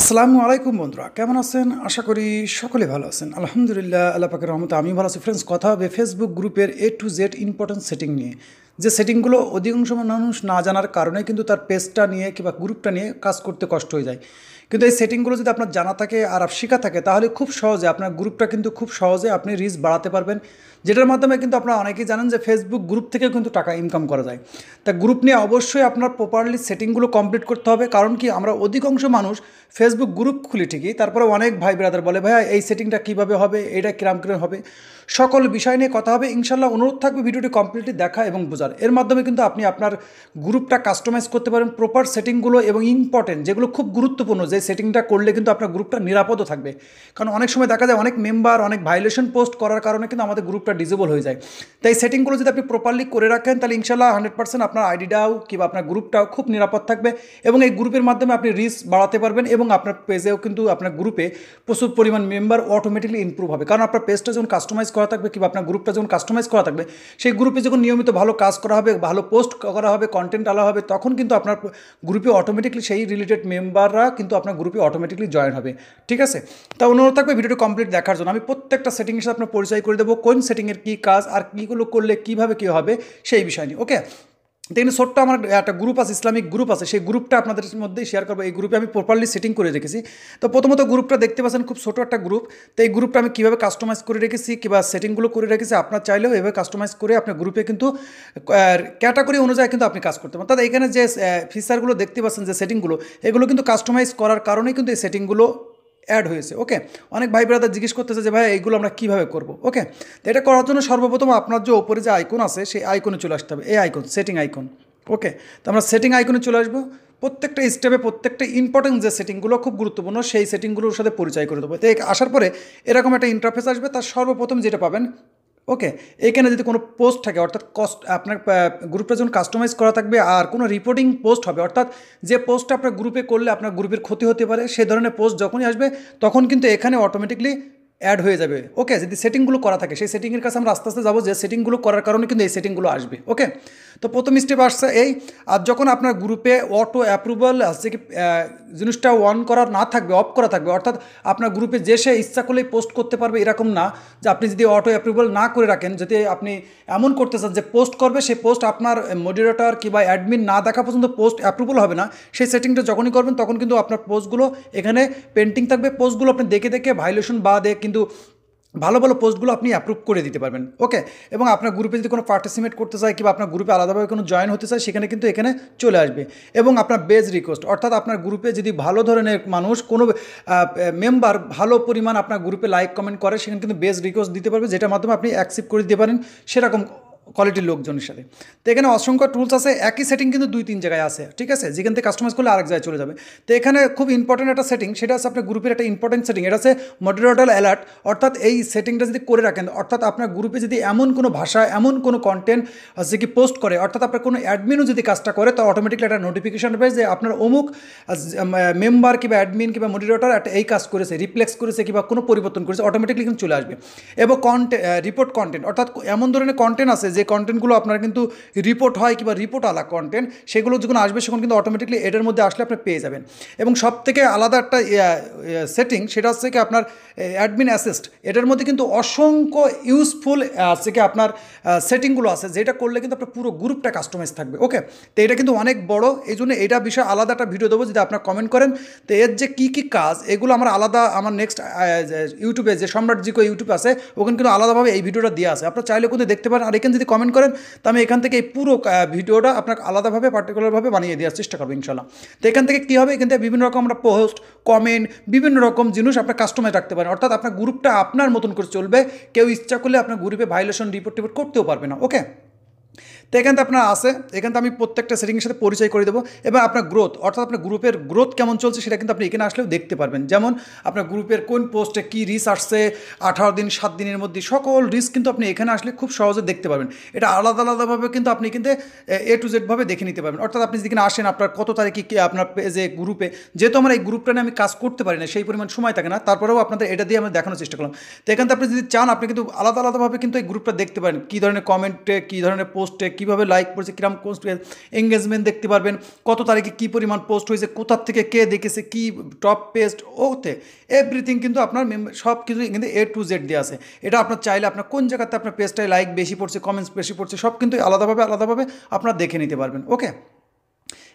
আসসালামু আলাইকুম বন্ধুরা কেমন আছেন আশা করি সকলে ভালো আছেন আলহামদুলিল্লাহ আল্লাহ পাকের রহমতে আমি ভালো আছি ফ্রেন্ডস কথা হবে ফেসবুক গ্রুপের A to Z important setting নিয়ে যে সেটিংগুলো অধিকাংশ মানুষ না জানার কারণে কিন্তু তার পেজটা নিয়ে কিংবা গ্রুপটা নিয়ে কাজ করতে কষ্ট হয়ে যায় কিন্তু এই সেটিংগুলো যদি আপনার জানা থাকে আর শেখা থাকে তাহলে খুব সহজে আপনার গ্রুপটা কিন্তু খুব সহজে আপনি রিচ বাড়াতে পারবেন যেটার মাধ্যমে কিন্তু আপনারা অনেকেই জানেন যে ফেসবুক গ্রুপ থেকেও কিন্তু টাকা ইনকাম করা যায় তা গ্রুপ নিয়ে অবশ্যই আপনার প্রপারলি সেটিংগুলো কমপ্লিট করতে হবে কারণ কি আমরা অধিকাংশ মানুষ ফেসবুক গ্রুপ খুলি ঠিকই তারপরে অনেক ভাই ব্রাদার বলে ভাইয়া এই সেটিংটা কীভাবে হবে এটা কিরাম কিরাম হবে সকল বিষয় নিয়ে কথা হবে ইনশাল্লাহ অনুরোধ থাকবে ভিডিওটি কমপ্লিটলি দেখা এবং বোঝা দার এর মাধ্যমে কিন্তু আপনি আপনার গ্রুপটা কাস্টমাইজ করতে পারেন প্রপার সেটিংগুলো এবং ইম্পর্টেন্ট যেগুলো খুব গুরুত্বপূর্ণ যে সেটিংটা করলে কিন্তু আপনার গ্রুপটা নিরাপদও থাকবে কারণ অনেক সময় দেখা যায় অনেক মেম্বার অনেক ভাইলেশন পোস্ট করার কারণে কিন্তু আমাদের গ্রুপটা ডিজেবল হয়ে যায় তাই সেটিংগুলো যদি আপনি প্রপারলি করে রাখেন তাহলে ইনশাল্লাহ হান্ড্রেড পার্সেন্ট আপনার আইডিটাও কিংবা আপনার গ্রুপটাও খুব নিরাপদ থাকবে এবং এই গ্রুপের মাধ্যমে আপনি রিস্ক বাড়াতে পারবেন এবং আপনার পেজেও কিন্তু আপনার গ্রুপে প্রচুর পরিমাণ মেম্বার অটোমেটিকলি ইম্প্রুভ হবে কারণ আপনার পেজটা যখন কাস্টমাইজ করা থাকবে কিংবা আপনার গ্রুপটা যখন কাস্টমাইজ করা থাকবে সেই গ্রুপে যখন নিয়মিত ভালো কাজ করা হবে ভালো পোস্ট করা হবে কন্টেন্ট আলা হবে তখন কিন্তু আপনার গ্রুপে অটোমেটিকলি সেই রিলেটেড মেম্বাররা কিন্তু আপনার গ্রুপে অটোমেটিকলি জয়েন হবে ঠিক আছে তা অনুরোধ থাকবে ভিডিওটি কমপ্লিট দেখার জন্য আমি প্রত্যেকটা সেটিংয়ের সাথে আপনার পরিচয় করে দেবো কোন সেটিংয়ের কী কাজ আর কীগুলো করলে কীভাবে কী হবে সেই বিষয় নিয়ে ওকে দেখুন ছোট্ট আমার একটা গ্রুপ আছে ইসলামিক গ্রুপ আছে সেই গ্রুপটা আপনাদের মধ্যেই শেয়ার করবো এই গ্রুপে আমি প্রপারলি সেটিং করে রেখেছি তো প্রথমত গ্রুপটা দেখতে পাচ্ছেন খুব ছোটো একটা গ্রুপ তো এই গ্রুপটা আমি কীভাবে কাস্টমাইজ করে রেখেছি কিংবা সেটিংগুলো করে রেখেছি আপনার চাইলেও এভাবে কাস্টমাইজ করে আপনার গ্রুপে কিন্তু ক্যাটাগরি অনুযায়ী কিন্তু আপনি কাজ করতে পারেন তাদের এখানে যে ফিচারগুলো দেখতে পাচ্ছেন যে সেটিংগুলো এগুলো কিন্তু কাস্টমাইজ করার কারণেই কিন্তু এই সেটিংগুলো অ্যাড হয়েছে ওকে অনেক ভাই ব্রাদার জিজ্ঞেস করতেছে যে ভাই এইগুলো আমরা কীভাবে করব ওকে তো এটা করার জন্য সর্বপ্রথম আপনার যে ওপরে যে আইকন আছে সেই আইকনে চলে আসতে হবে এই আইকন সেটিং আইকন ওকে তো আমরা সেটিং আইকনে চলে আসবো প্রত্যেকটা স্টেপে প্রত্যেকটা ইম্পর্টেন্ট যে সেটিংগুলো খুব গুরুত্বপূর্ণ সেই সেটিংগুলোর সাথে পরিচয় করে দেবো তো আসার পরে এরকম একটা ইন্টারফেস আসবে তার সর্বপ্রথম যেটা পাবেন ওকে এখানে যদি কোনো পোস্ট থাকে অর্থাৎ কস্ট আপনার গ্রুপটা যখন কাস্টমাইজ করা থাকবে আর কোনো রিপোর্টিং পোস্ট হবে অর্থাৎ যে পোস্টটা আপনার গ্রুপে করলে আপনার গ্রুপের ক্ষতি হতে পারে সে ধরনের পোস্ট যখনই আসবে তখন কিন্তু এখানে অটোমেটিকলি অ্যাড হয়ে যাবে ওকে যদি সেটিংগুলো করা থাকে সেই সেটিংয়ের কাছে আমরা আস্তে আস্তে যাবো যে সেটিংগুলো করার কারণে কিন্তু এই সেটিংগুলো আসবে ওকে তো প্রথম স্টেপ আসছে এই আর যখন আপনার গ্রুপে অটো অ্যাপ্রুভাল আসছে কি জিনিসটা অন করা না থাকবে অফ করা থাকবে অর্থাৎ আপনার গ্রুপে যে সে ইচ্ছা করলেই পোস্ট করতে পারবে এরকম না যে আপনি যদি অটো অ্যাপ্রুভাল না করে রাখেন যদি আপনি এমন করতে চান যে পোস্ট করবে সেই পোস্ট আপনার মডিরেটর কিংবা অ্যাডমিন না দেখা পর্যন্ত পোস্ট অ্যাপ্রুভাল হবে না সেই সেটিংটা যখনই করবেন তখন কিন্তু আপনার পোস্টগুলো এখানে পেন্টিং থাকবে পোস্টগুলো আপনি দেখে দেখে ভাইলেশন বা দেখে কিন্তু ভালো ভালো পোস্টগুলো আপনি অ্যাপ্রুভ করে দিতে পারবেন ওকে এবং আপনার গ্রুপে যদি কোনো পার্টিসিপেট করতে চায় কিংবা আপনার গ্রুপে আলাদাভাবে কোনো জয়েন হতে চায় সেখানে কিন্তু এখানে চলে আসবে এবং আপনার বেজ রিকোয়েস্ট অর্থাৎ আপনার গ্রুপে যদি ভালো ধরনের মানুষ কোনো মেম্বার ভালো পরিমাণ আপনার গ্রুপে লাইক কমেন্ট করে সেখানে কিন্তু বেজ রিকোয়েস্ট দিতে পারবে যেটার মাধ্যমে আপনি অ্যাকসেপ্ট করে দিতে পারেন সেরকম কোয়ালিটির লোকজনের সাথে তো এখানে অসংখ্য টুলস আছে একই সেটিং কিন্তু দুই তিন জায়গায় আছে ঠিক আছে যেখান থেকে কাস্টমাইজ করলে আরেক জায়গায় চলে যাবে তো এখানে খুব ইম্পর্টেন্ট একটা সেটিং সেটা আছে আপনার গ্রুপের একটা ইম্পর্টেন্ট সেটিং এটা আছে মডারেটর অ্যালার্ট অর্থাৎ এই সেটিংটা যদি করে রাখেন অর্থাৎ আপনার গ্রুপে যদি এমন কোনো ভাষা এমন কোনো কন্টেন্ট যে কি পোস্ট করে অর্থাৎ আপনার কোনো অ্যাডমিনও যদি কাজটা করে তো অটোমেটিকলি একটা নোটিফিকেশান পাবে যে আপনার অমুক মেম্বার কিংবা অ্যাডমিন কিংবা মডিরেটর একটা এই কাজ করেছে রিপ্লেক্স করেছে কিংবা কোনো পরিবর্তন করেছে অটোমেটিকলি কিন্তু চলে আসবে এবং কন্টেন্ট রিপোর্ট কন্টেন্ট অর্থাৎ এমন ধরনের কন্টেন্ট আছে যে কন্টেন্টগুলো আপনার কিন্তু রিপোর্ট হয় কিংবা রিপোর্ট আলা কন্টেন্ট সেগুলো যখন আসবে সেখানে কিন্তু অটোমেটিকলি এটার মধ্যে আসলে আপনি পেয়ে যাবেন এবং সব থেকে আলাদা একটা সেটিং সেটা হচ্ছে কি আপনার অ্যাডমিন অ্যাসিস্ট এটার মধ্যে কিন্তু অসংখ্য ইউজফুল আছে কি আপনার সেটিংগুলো আছে যেটা করলে কিন্তু আপনার পুরো গ্রুপটা কাস্টমাইজ থাকবে ওকে তো এটা কিন্তু অনেক বড় এই জন্য এটা বিষয়ে আলাদা একটা ভিডিও দেবো যদি আপনার কমেন্ট করেন তো এর যে কী কী কাজ এগুলো আমার আলাদা আমার নেক্সট ইউটিউবে যে সম্রাট জিকো ইউটিউব আছে ওখানে কিন্তু আলাদাভাবে এই ভিডিওটা দেওয়া আছে আপনার চাইলে কিন্তু দেখতে পারেন আর এখানে যদি কমেন্ট করেন তো আমি এখান থেকে এই পুরো ভিডিওটা আপনাকে আলাদাভাবে পার্টিকুলারভাবে বানিয়ে দেওয়ার চেষ্টা করবো ইনশাল্লাহ তো এখান থেকে কী হবে এখান থেকে বিভিন্ন রকম আমরা পোস্ট কমেন্ট বিভিন্ন রকম জিনিস আপনার কাস্টমাইজ রাখতে পারেন অর্থাৎ আপনার গ্রুপটা আপনার মতন করে চলবে কেউ ইচ্ছা করলে আপনার গ্রুপে ভাইলেশন রিপোর্ট টিপোর্ট করতেও পারবে না ওকে তো থেকে আপনার এখান থেকে আমি প্রত্যেকটা সেটিংয়ের সাথে পরিচয় করে দেবো এবং আপনার গ্রোথ অর্থাৎ আপনার গ্রুপের গ্রোথ কেমন চলছে সেটা কিন্তু আপনি এখানে আসলেও দেখতে পারবেন যেমন আপনার গ্রুপের কোন পোস্টে কী রিস আসছে আঠারো দিন সাত দিনের মধ্যে সকল রিস কিন্তু আপনি এখানে আসলে খুব সহজে দেখতে পারবেন এটা আলাদা আলাদাভাবে কিন্তু আপনি কিন্তু এ টু জেডভাবে দেখে নিতে পারবেন অর্থাৎ আপনি যেখানে আসেন আপনার কত তারিখে আপনার পেজে গ্রুপে যেহেতু আমার এই গ্রুপটা নিয়ে আমি কাজ করতে পারি না সেই পরিমাণ সময় থাকে না তারপরেও আপনাদের এটা দিয়ে আমি দেখানোর চেষ্টা করলাম তো থেকে আপনি যদি চান আপনি কিন্তু আলাদা আলাদাভাবে কিন্তু এই গ্রুপটা দেখতে পারেন কী ধরনের কমেন্টে কী ধরনের পোস্টে কীভাবে লাইক পড়েছে কিরম পোস্ট এঙ্গেজমেন্ট দেখতে পারবেন কত তারিখে কী পরিমাণ পোস্ট হয়েছে কোথার থেকে কে দেখেছে কি টপ পেস্ট ওতে এভরিথিং কিন্তু আপনার সব কিছু কিন্তু এ টু জেড দিয়ে আছে এটা আপনার চাইলে আপনার কোন জায়গাতে আপনার পেজটায় লাইক বেশি পড়ছে কমেন্টস বেশি পড়ছে সব কিন্তু আলাদাভাবে আলাদাভাবে আপনার দেখে নিতে পারবেন ওকে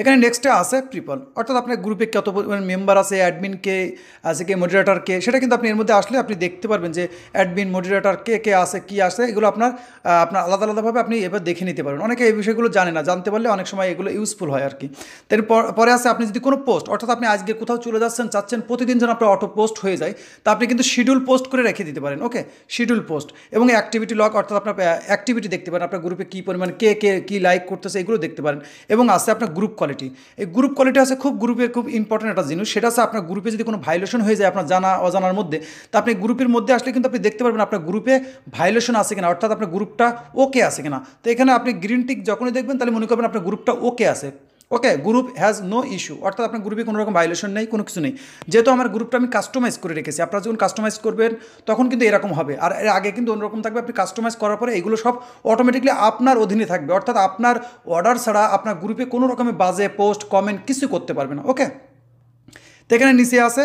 এখানে নেক্সটে আছে পিপল অর্থাৎ আপনার গ্রুপে কত পরিমাণ মেম্বার আছে অ্যাডমিন কে আছে কে মডিরেটার কে সেটা কিন্তু আপনি এর মধ্যে আসলে আপনি দেখতে পারবেন যে অ্যাডমিন মডিরেটার কে কে আছে কি আছে এগুলো আপনার আপনার আলাদা আলাদাভাবে আপনি এবার দেখে নিতে পারবেন অনেকে এই বিষয়গুলো জানে না জানতে পারলে অনেক সময় এগুলো ইউজফুল হয় আর কি তারপর পরে আছে আপনি যদি কোনো পোস্ট অর্থাৎ আপনি আজকে কোথাও চলে যাচ্ছেন চাচ্ছেন প্রতিদিন যেন আপনার অটো পোস্ট হয়ে যায় তা আপনি কিন্তু শিডিউল পোস্ট করে রেখে দিতে পারেন ওকে শিডিউল পোস্ট এবং অ্যাক্টিভিটি লক অর্থাৎ আপনার অ্যাক্টিভিটি দেখতে পারেন আপনার গ্রুপে কী পরিমাণ কে কে কী লাইক করতেছে এগুলো দেখতে পারেন এবং আছে আপনার গ্রুপ কোয়ালিটি এই গ্রুপ কোয়ালিটি আছে খুব গ্রুপের খুব ইম্পর্টেন্ট একটা জিনিস সেটা আছে আপনার গ্রুপে যদি কোনো ভাইলেশন হয়ে যায় আপনার জানা অজানার মধ্যে তা আপনি গ্রুপের মধ্যে আসলে কিন্তু আপনি দেখতে পারবেন আপনার গ্রুপে ভাইলেশন আছে কিনা অর্থাৎ আপনার গ্রুপটা ওকে আছে কিনা তো এখানে আপনি গ্রিন টিক যখনই দেখবেন তাহলে মনে করবেন আপনার গ্রুপটা ওকে আছে okay group has no issue অর্থাৎ আপনার গ্রুপে কোনো রকম ভায়োলেশন নেই কোনো কিছু নেই যেহেতু আমার গ্রুপটা আমি কাস্টমাইজ করে রেখেছি আপনারা যখন কাস্টমাইজ করবেন তখন কিন্তু এরকম হবে আর এর আগে কিন্তু অন্যরকম থাকবে আপনি কাস্টমাইজ করার পরে এগুলো সব অটোমেটিকলি আপনার অধীনে থাকবে অর্থাৎ আপনার অর্ডার ছাড়া আপনার গ্রুপে কোনো রকমের বাজে পোস্ট কমেন্ট কিছু করতে পারবে না ওকে তো এখানে নিচে আসে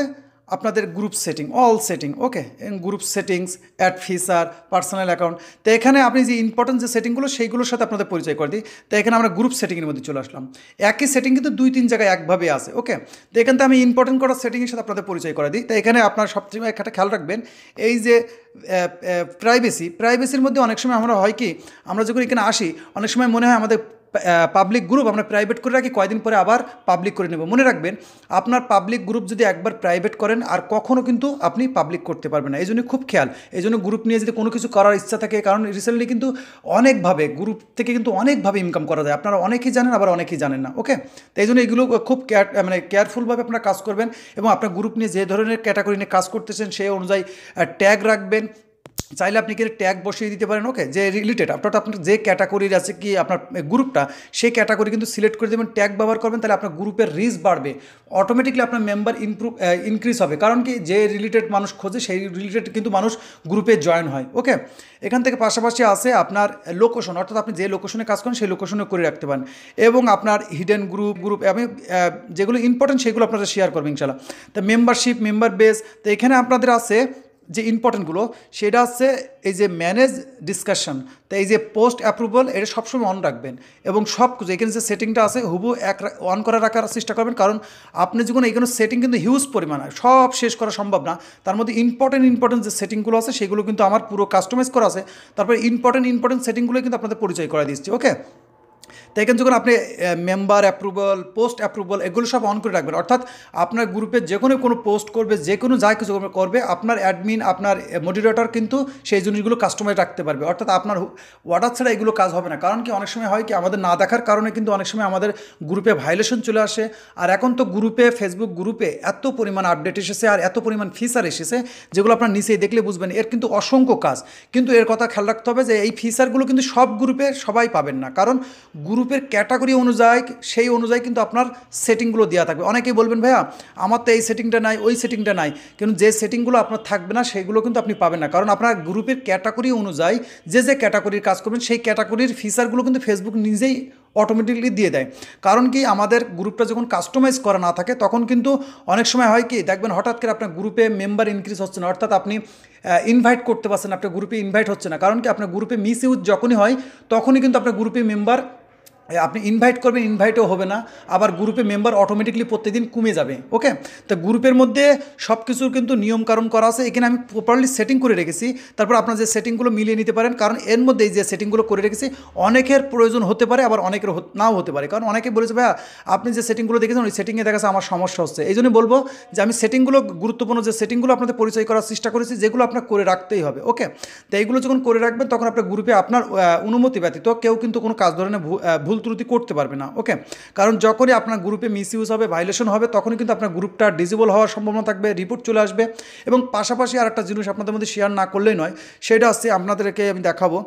আপনাদের group setting all setting okay group settings add feature personal account তো এখানে আপনি যে ইম্পর্টেন্ট যে সেটিংগুলো সেইগুলোর সাথে আপনাদের পরিচয় করে দিই তো এখানে আমরা গ্রুপ সেটিংয়ের মধ্যে চলে আসলাম একই সেটিং কিন্তু দুই তিন জায়গায় একভাবে আসে ওকে তো এখান থেকে আমি ইম্পর্টেন্ট করা সেটিংয়ের সাথে আপনাদের পরিচয় করে দিই তো এখানে আপনার সবচেয়ে একটা খেয়াল রাখবেন এই যে প্রাইভেসি প্রাইভেসির মধ্যে অনেক সময় আমরা হয় কি আমরা যখন এখানে আসি অনেক সময় মনে হয় আমাদের পাবলিক গ্রুপ আমরা প্রাইভেট করে রাখি কয়দিন পরে আবার পাবলিক করে নেব মনে রাখবেন আপনার পাবলিক গ্রুপ যদি একবার প্রাইভেট করেন আর কখনও কিন্তু আপনি পাবলিক করতে পারবেন না এই জন্য খুব খেয়াল এই জন্য গ্রুপ নিয়ে যদি কোনো কিছু করার ইচ্ছা থাকে কারণ রিসেন্টলি কিন্তু অনেকভাবে গ্রুপ থেকে কিন্তু অনেকভাবে ইনকাম করা যায় আপনারা অনেকেই জানেন আবার অনেকেই জানেন না ওকে তো এই জন্য এইগুলো খুব কেয়ার মানে কেয়ারফুলভাবে আপনারা কাজ করবেন এবং আপনার গ্রুপ নিয়ে যে ধরনের ক্যাটাগরি নিয়ে কাজ করতেছেন সেই অনুযায়ী ট্যাগ রাখবেন চাইলে আপনি কি ট্যাগ বসিয়ে দিতে পারেন ওকে যে রিলেটেড অর্থাৎ আপনার যে ক্যাটাগরির আছে কি আপনার গ্রুপটা সেই ক্যাটাগরি কিন্তু সিলেক্ট করে দেবেন ট্যাগ ব্যবহার করবেন তাহলে আপনার গ্রুপের রিচ বাড়বে অটোমেটিকলি আপনার মেম্বার ইমপ্রুভ ইনক্রিজ হবে কারণ কি যে রিলেটেড মানুষ খোঁজে সেই রিলেটেড কিন্তু মানুষ গ্রুপে জয়েন হয় ওকে এখান থেকে পাশাপাশি আছে আপনার লোকেশন অর্থাৎ আপনি যে লোকেশনে কাজ করেন সেই লোকেশনে করে রাখতে পারেন এবং আপনার হিডেন গ্রুপ গ্রুপ আমি যেগুলো ইম্পর্টেন্ট সেগুলো আপনারা শেয়ার করবেন ইনশাল্লাহ তো মেম্বারশিপ মেম্বার বেস তো এখানে আপনাদের আছে যে ইম্পর্টেন্টগুলো সেটা হচ্ছে এই যে ম্যানেজ ডিসকাশন তো এই যে পোস্ট অ্যাপ্রুভাল এটা সবসময় অন রাখবেন এবং সব কিছু এখানে যে সেটিংটা আছে হুবু এক অন করে রাখার চেষ্টা করবেন কারণ আপনি যখন এখানে সেটিং কিন্তু হিউজ পরিমাণ হয় সব শেষ করা সম্ভব না তার মধ্যে ইম্পর্টেন্ট ইম্পর্টেন্ট যে সেটিংগুলো আছে সেগুলো কিন্তু আমার পুরো কাস্টমাইজ করা আছে তারপরে ইম্পর্টেন্ট ইম্পর্টেন্ট সেটিংগুলো কিন্তু আপনাদের পরিচয় করে দিচ্ছি ওকে তাই এখানে যখন আপনি মেম্বার অ্যাপ্রুভাল পোস্ট অ্যাপ্রুভাল এগুলো সব অন করে রাখবেন অর্থাৎ আপনার গ্রুপে যে কোনো কোনো পোস্ট করবে যে কোনো যা কিছু করবে আপনার অ্যাডমিন আপনার মডিরেটর কিন্তু সেই জিনিসগুলো কাস্টমাইজ রাখতে পারবে অর্থাৎ আপনার ওয়াটার ছাড়া এগুলো কাজ হবে না কারণ কি অনেক সময় হয় কি আমাদের না দেখার কারণে কিন্তু অনেক সময় আমাদের গ্রুপে ভাইলেশন চলে আসে আর এখন তো গ্রুপে ফেসবুক গ্রুপে এত পরিমাণ আপডেট এসেছে আর এত পরিমাণ ফিচার এসেছে যেগুলো আপনার নিচেই দেখলে বুঝবেন এর কিন্তু অসংখ্য কাজ কিন্তু এর কথা খেয়াল রাখতে হবে যে এই ফিচারগুলো কিন্তু সব গ্রুপে সবাই পাবেন না কারণ গ্রুপ গ্রুপের ক্যাটাগরি অনুযায়ী সেই অনুযায়ী কিন্তু আপনার সেটিংগুলো দেওয়া থাকবে অনেকেই বলবেন ভাইয়া আমার তো এই সেটিংটা নাই ওই সেটিংটা নাই কিন্তু যে সেটিংগুলো আপনার থাকবে না সেগুলো কিন্তু আপনি পাবেন না কারণ আপনার গ্রুপের ক্যাটাগরি অনুযায়ী যে যে ক্যাটাগরির কাজ করবেন সেই ক্যাটাগরির ফিচারগুলো কিন্তু ফেসবুক নিজেই অটোমেটিকলি দিয়ে দেয় কারণ কি আমাদের গ্রুপটা যখন কাস্টমাইজ করা না থাকে তখন কিন্তু অনেক সময় হয় কি দেখবেন হঠাৎ করে আপনার গ্রুপে মেম্বার ইনক্রিজ হচ্ছে না অর্থাৎ আপনি ইনভাইট করতে পারছেন আপনার গ্রুপে ইনভাইট হচ্ছে না কারণ কি আপনার গ্রুপে মিস ইউজ যখনই হয় তখনই কিন্তু আপনার গ্রুপে মেম্বার আপনি ইনভাইট করবেন ইনভাইটও হবে না আবার গ্রুপে মেম্বার অটোমেটিকলি প্রত্যেকদিন কমে যাবে ওকে তো গ্রুপের মধ্যে সব কিছুর কিন্তু নিয়মকানুন করা আছে এখানে আমি প্রপারলি সেটিং করে রেখেছি তারপর আপনার যে সেটিংগুলো মিলিয়ে নিতে পারেন কারণ এর মধ্যে যে সেটিংগুলো করে রেখেছি অনেকের প্রয়োজন হতে পারে আবার অনেকের নাও হতে পারে কারণ অনেকে বলেছে ভাইয়া আপনি যে সেটিংগুলো দেখেছেন ওই সেটিংয়ে দেখাচ্ছে আমার সমস্যা হচ্ছে এই জন্য বলবো যে আমি সেটিংগুলো গুরুত্বপূর্ণ যে সেটিংগুলো আপনাদের পরিচয় করার চেষ্টা করেছি যেগুলো আপনার করে রাখতেই হবে ওকে তো এইগুলো যখন করে রাখবেন তখন আপনার গ্রুপে আপনার অনুমতি ব্যতীত কেউ কিন্তু কোনো কাজ ধরনের ভুল ত্রুটি করতে পারবে না ওকে কারণ যখনই আপনার গ্রুপে ইউজ হবে ভায়োলেশন হবে তখনই কিন্তু আপনার গ্রুপটা ডিজেবল হওয়ার সম্ভাবনা থাকবে রিপোর্ট চলে আসবে এবং পাশাপাশি আর একটা জিনিস আপনাদের মধ্যে শেয়ার না করলেই নয় সেটা হচ্ছে আপনাদেরকে আমি দেখাবো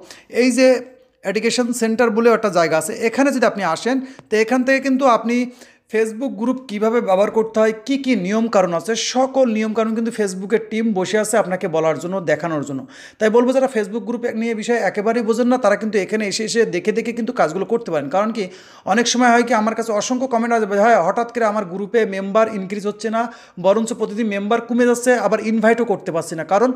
এই যে এডুকেশন সেন্টার বলে একটা জায়গা আছে এখানে যদি আপনি আসেন তো এখান থেকে কিন্তু আপনি ফেসবুক গ্রুপ কিভাবে ব্যবহার করতে হয় কি কি নিয়ম কারণ আছে সকল নিয়ম কারণ কিন্তু ফেসবুকের টিম বসে আছে আপনাকে বলার জন্য দেখানোর জন্য তাই বলবো যারা ফেসবুক গ্রুপ নিয়ে বিষয়ে একেবারেই বোঝেন না তারা কিন্তু এখানে এসে এসে দেখে দেখে কিন্তু কাজগুলো করতে পারেন কারণ কি অনেক সময় হয় কি আমার কাছে অসংখ্য কমেন্ট আসবে হয় হঠাৎ করে আমার গ্রুপে মেম্বার ইনক্রিজ হচ্ছে না বরঞ্চ প্রতিদিন মেম্বার কমে যাচ্ছে আবার ইনভাইটও করতে পারছি না কারণ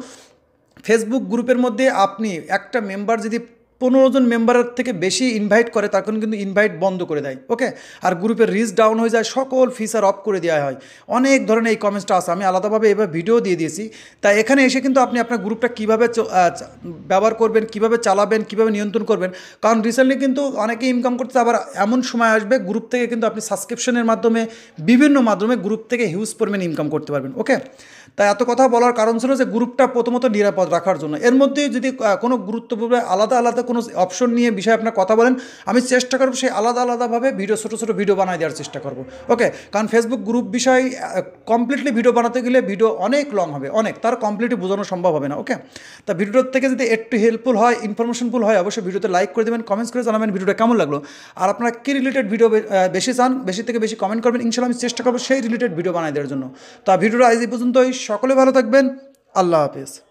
ফেসবুক গ্রুপের মধ্যে আপনি একটা মেম্বার যদি পনেরো জন মেম্বারের থেকে বেশি ইনভাইট করে তখন কিন্তু ইনভাইট বন্ধ করে দেয় ওকে আর গ্রুপের রিচ ডাউন হয়ে যায় সকল ফিচার অফ করে দেওয়া হয় অনেক ধরনের এই কমেন্টসটা আসে আমি আলাদাভাবে এবার ভিডিও দিয়ে দিয়েছি তা এখানে এসে কিন্তু আপনি আপনার গ্রুপটা কীভাবে ব্যবহার করবেন কিভাবে চালাবেন কিভাবে নিয়ন্ত্রণ করবেন কারণ রিসেন্টলি কিন্তু অনেকে ইনকাম করতে আবার এমন সময় আসবে গ্রুপ থেকে কিন্তু আপনি সাবস্ক্রিপশনের মাধ্যমে বিভিন্ন মাধ্যমে গ্রুপ থেকে হিউজ পরিমাণে ইনকাম করতে পারবেন ওকে তাই এত কথা বলার কারণ ছিল যে গ্রুপটা প্রথমত নিরাপদ রাখার জন্য এর মধ্যে যদি কোনো গুরুত্বপূর্ণ আলাদা আলাদা কোনো অপশন নিয়ে বিষয়ে আপনার কথা বলেন আমি চেষ্টা করবো সেই আলাদা আলাদাভাবে ভিডিও ছোটো ছোটো ভিডিও বানাই দেওয়ার চেষ্টা করবো ওকে কারণ ফেসবুক গ্রুপ বিষয় কমপ্লিটলি ভিডিও বানাতে গেলে ভিডিও অনেক লং হবে অনেক তার কমপ্লিটলি বোঝানো সম্ভব হবে না ওকে তা ভিডিওটার থেকে যদি একটু হেল্পফুল হয় ইনফরমেশনফুল হয় অবশ্যই ভিডিওতে লাইক করে দেবেন কমেন্টস করে জানাবেন ভিডিওটা কেমন লাগলো আর আপনারা কী রিলেটেড ভিডিও বেশি চান বেশি থেকে বেশি কমেন্ট করবেন ইনশাল্লাহ আমি চেষ্টা করবো সেই রিলেটেড ভিডিও বানায় দেওয়ার জন্য তা ভিডিওটা আজ এই পর্যন্তই সকলে ভালো থাকবেন আল্লাহ হাফেজ